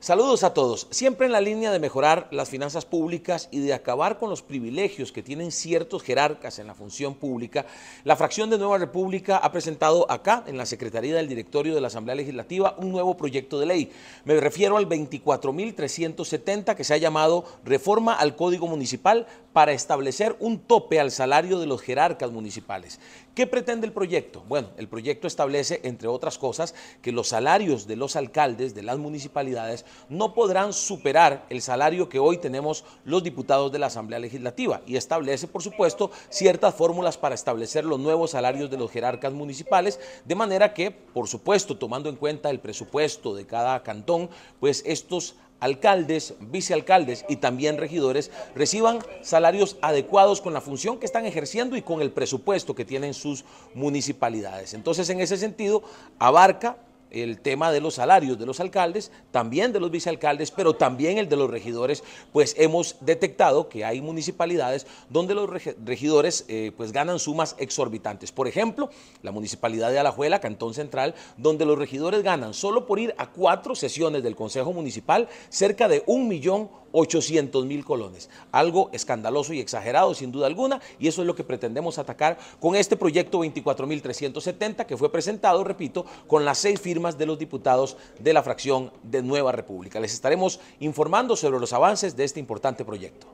Saludos a todos. Siempre en la línea de mejorar las finanzas públicas y de acabar con los privilegios que tienen ciertos jerarcas en la función pública, la fracción de Nueva República ha presentado acá, en la Secretaría del Directorio de la Asamblea Legislativa, un nuevo proyecto de ley. Me refiero al 24.370 que se ha llamado Reforma al Código Municipal para establecer un tope al salario de los jerarcas municipales. ¿Qué pretende el proyecto? Bueno, el proyecto establece, entre otras cosas, que los salarios de los alcaldes de las municipalidades no podrán superar el salario que hoy tenemos los diputados de la Asamblea Legislativa y establece, por supuesto, ciertas fórmulas para establecer los nuevos salarios de los jerarcas municipales, de manera que, por supuesto, tomando en cuenta el presupuesto de cada cantón, pues estos alcaldes, vicealcaldes y también regidores reciban salarios adecuados con la función que están ejerciendo y con el presupuesto que tienen sus municipalidades. Entonces, en ese sentido, abarca el tema de los salarios de los alcaldes, también de los vicealcaldes, pero también el de los regidores, pues hemos detectado que hay municipalidades donde los regidores eh, pues ganan sumas exorbitantes. Por ejemplo, la municipalidad de Alajuela, Cantón Central, donde los regidores ganan solo por ir a cuatro sesiones del Consejo Municipal cerca de un millón 800 mil colones. Algo escandaloso y exagerado, sin duda alguna, y eso es lo que pretendemos atacar con este proyecto 24.370 que fue presentado, repito, con las seis firmas de los diputados de la fracción de Nueva República. Les estaremos informando sobre los avances de este importante proyecto.